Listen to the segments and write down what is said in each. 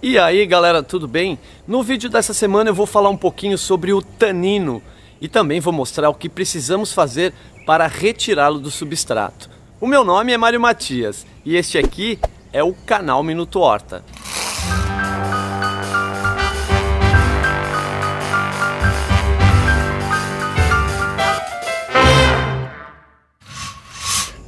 E aí galera, tudo bem? No vídeo dessa semana eu vou falar um pouquinho sobre o tanino e também vou mostrar o que precisamos fazer para retirá-lo do substrato. O meu nome é Mário Matias e este aqui é o canal Minuto Horta.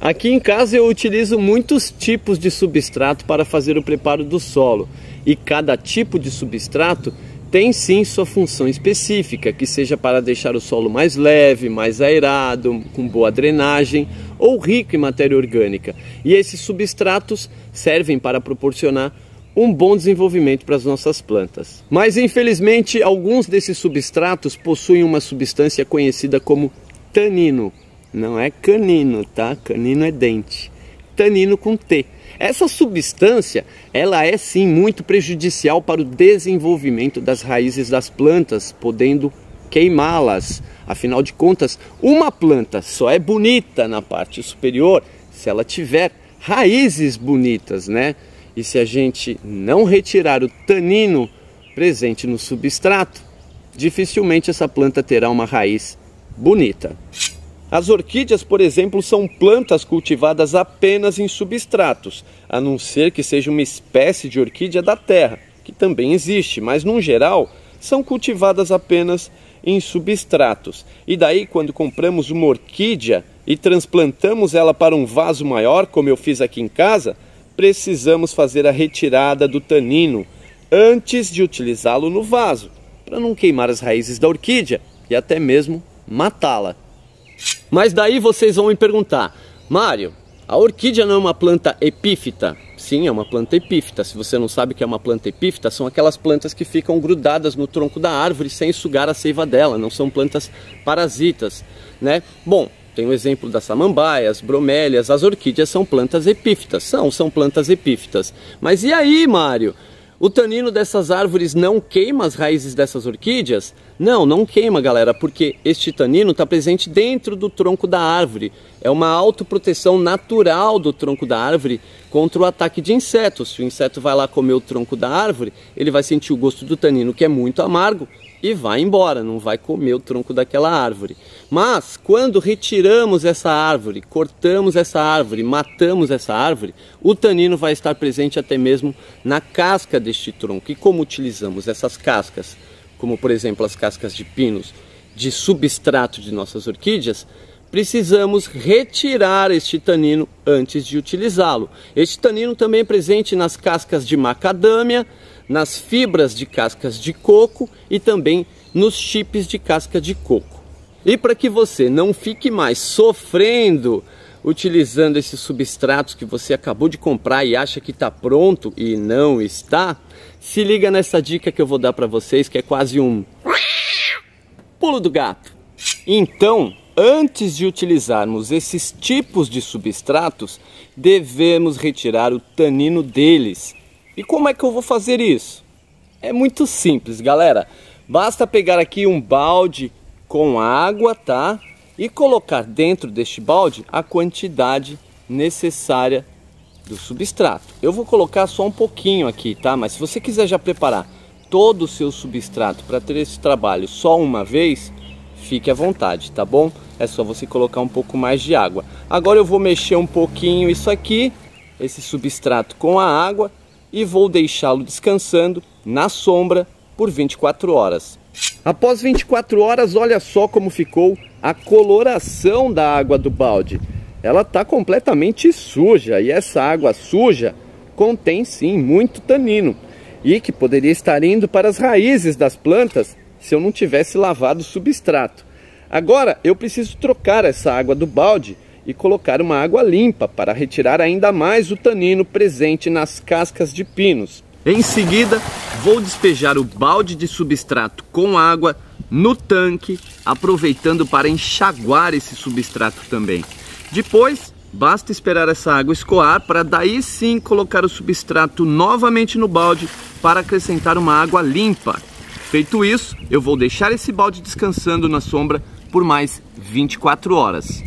Aqui em casa eu utilizo muitos tipos de substrato para fazer o preparo do solo e cada tipo de substrato tem sim sua função específica, que seja para deixar o solo mais leve, mais aerado, com boa drenagem ou rico em matéria orgânica. E esses substratos servem para proporcionar um bom desenvolvimento para as nossas plantas. Mas infelizmente, alguns desses substratos possuem uma substância conhecida como tanino, não é canino, tá? Canino é dente. Tanino com T. Essa substância, ela é sim muito prejudicial para o desenvolvimento das raízes das plantas, podendo queimá-las. Afinal de contas, uma planta só é bonita na parte superior se ela tiver raízes bonitas, né? E se a gente não retirar o tanino presente no substrato, dificilmente essa planta terá uma raiz bonita. As orquídeas, por exemplo, são plantas cultivadas apenas em substratos, a não ser que seja uma espécie de orquídea da terra, que também existe, mas no geral são cultivadas apenas em substratos. E daí, quando compramos uma orquídea e transplantamos ela para um vaso maior, como eu fiz aqui em casa, precisamos fazer a retirada do tanino antes de utilizá-lo no vaso, para não queimar as raízes da orquídea e até mesmo matá-la. Mas daí vocês vão me perguntar, Mário, a orquídea não é uma planta epífita? Sim, é uma planta epífita. Se você não sabe o que é uma planta epífita, são aquelas plantas que ficam grudadas no tronco da árvore sem sugar a seiva dela, não são plantas parasitas, né? Bom, tem o exemplo das samambaias, bromélias, as orquídeas são plantas epífitas. São, são plantas epífitas. Mas e aí, Mário? O tanino dessas árvores não queima as raízes dessas orquídeas? Não, não queima, galera, porque este tanino está presente dentro do tronco da árvore. É uma autoproteção natural do tronco da árvore contra o ataque de insetos. Se o inseto vai lá comer o tronco da árvore, ele vai sentir o gosto do tanino, que é muito amargo, e vai embora, não vai comer o tronco daquela árvore. Mas quando retiramos essa árvore, cortamos essa árvore, matamos essa árvore, o tanino vai estar presente até mesmo na casca deste tronco. E como utilizamos essas cascas, como por exemplo as cascas de pinos, de substrato de nossas orquídeas, precisamos retirar este tanino antes de utilizá-lo. Este tanino também é presente nas cascas de macadâmia, nas fibras de cascas de coco e também nos chips de casca de coco. E para que você não fique mais sofrendo utilizando esses substratos que você acabou de comprar e acha que está pronto e não está, se liga nessa dica que eu vou dar para vocês, que é quase um pulo do gato. Então, antes de utilizarmos esses tipos de substratos, devemos retirar o tanino deles e como é que eu vou fazer isso? É muito simples, galera. Basta pegar aqui um balde com água, tá? E colocar dentro deste balde a quantidade necessária do substrato. Eu vou colocar só um pouquinho aqui, tá? Mas se você quiser já preparar todo o seu substrato para ter esse trabalho só uma vez, fique à vontade, tá bom? É só você colocar um pouco mais de água. Agora eu vou mexer um pouquinho isso aqui, esse substrato com a água e vou deixá-lo descansando na sombra por 24 horas. Após 24 horas, olha só como ficou a coloração da água do balde. Ela está completamente suja e essa água suja contém sim muito tanino e que poderia estar indo para as raízes das plantas se eu não tivesse lavado o substrato. Agora eu preciso trocar essa água do balde e colocar uma água limpa para retirar ainda mais o tanino presente nas cascas de pinos. Em seguida, vou despejar o balde de substrato com água no tanque, aproveitando para enxaguar esse substrato também. Depois, basta esperar essa água escoar para daí sim colocar o substrato novamente no balde para acrescentar uma água limpa. Feito isso, eu vou deixar esse balde descansando na sombra por mais 24 horas.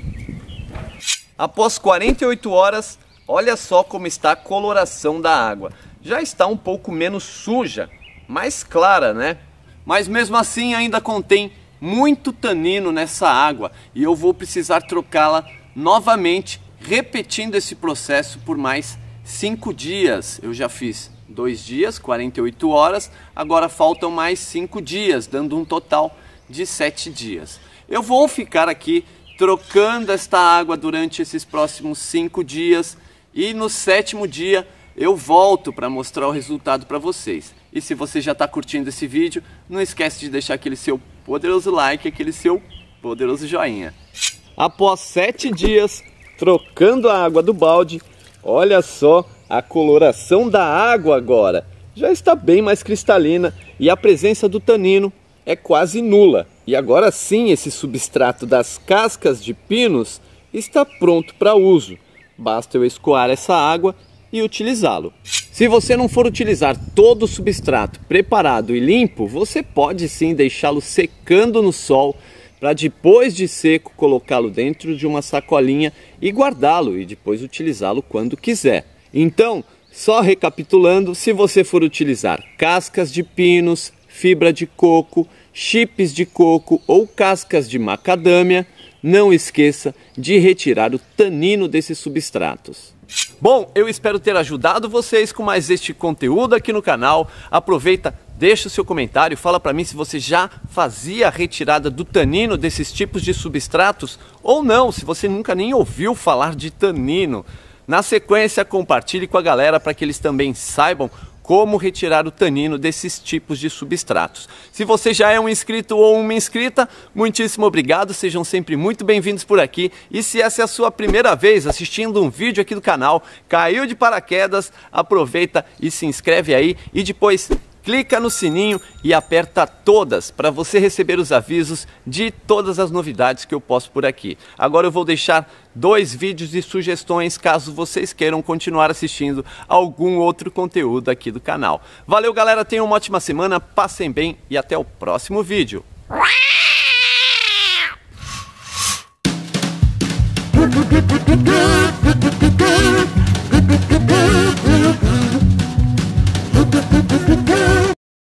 Após 48 horas, olha só como está a coloração da água. Já está um pouco menos suja, mais clara, né? Mas mesmo assim ainda contém muito tanino nessa água e eu vou precisar trocá-la novamente, repetindo esse processo por mais 5 dias. Eu já fiz 2 dias, 48 horas, agora faltam mais 5 dias, dando um total de 7 dias. Eu vou ficar aqui trocando esta água durante esses próximos cinco dias e no sétimo dia eu volto para mostrar o resultado para vocês. E se você já está curtindo esse vídeo, não esquece de deixar aquele seu poderoso like, aquele seu poderoso joinha. Após sete dias trocando a água do balde, olha só a coloração da água agora. Já está bem mais cristalina e a presença do tanino é quase nula. E agora sim, esse substrato das cascas de pinos está pronto para uso. Basta eu escoar essa água e utilizá-lo. Se você não for utilizar todo o substrato preparado e limpo, você pode sim deixá-lo secando no sol para depois de seco colocá-lo dentro de uma sacolinha e guardá-lo e depois utilizá-lo quando quiser. Então, só recapitulando, se você for utilizar cascas de pinos, fibra de coco, chips de coco ou cascas de macadâmia, não esqueça de retirar o tanino desses substratos. Bom, eu espero ter ajudado vocês com mais este conteúdo aqui no canal. Aproveita, deixa o seu comentário, fala para mim se você já fazia a retirada do tanino desses tipos de substratos ou não, se você nunca nem ouviu falar de tanino. Na sequência, compartilhe com a galera para que eles também saibam como retirar o tanino desses tipos de substratos. Se você já é um inscrito ou uma inscrita, muitíssimo obrigado, sejam sempre muito bem-vindos por aqui. E se essa é a sua primeira vez assistindo um vídeo aqui do canal, caiu de paraquedas, aproveita e se inscreve aí e depois clica no sininho e aperta todas para você receber os avisos de todas as novidades que eu posto por aqui. Agora eu vou deixar dois vídeos de sugestões caso vocês queiram continuar assistindo algum outro conteúdo aqui do canal. Valeu galera, tenham uma ótima semana, passem bem e até o próximo vídeo.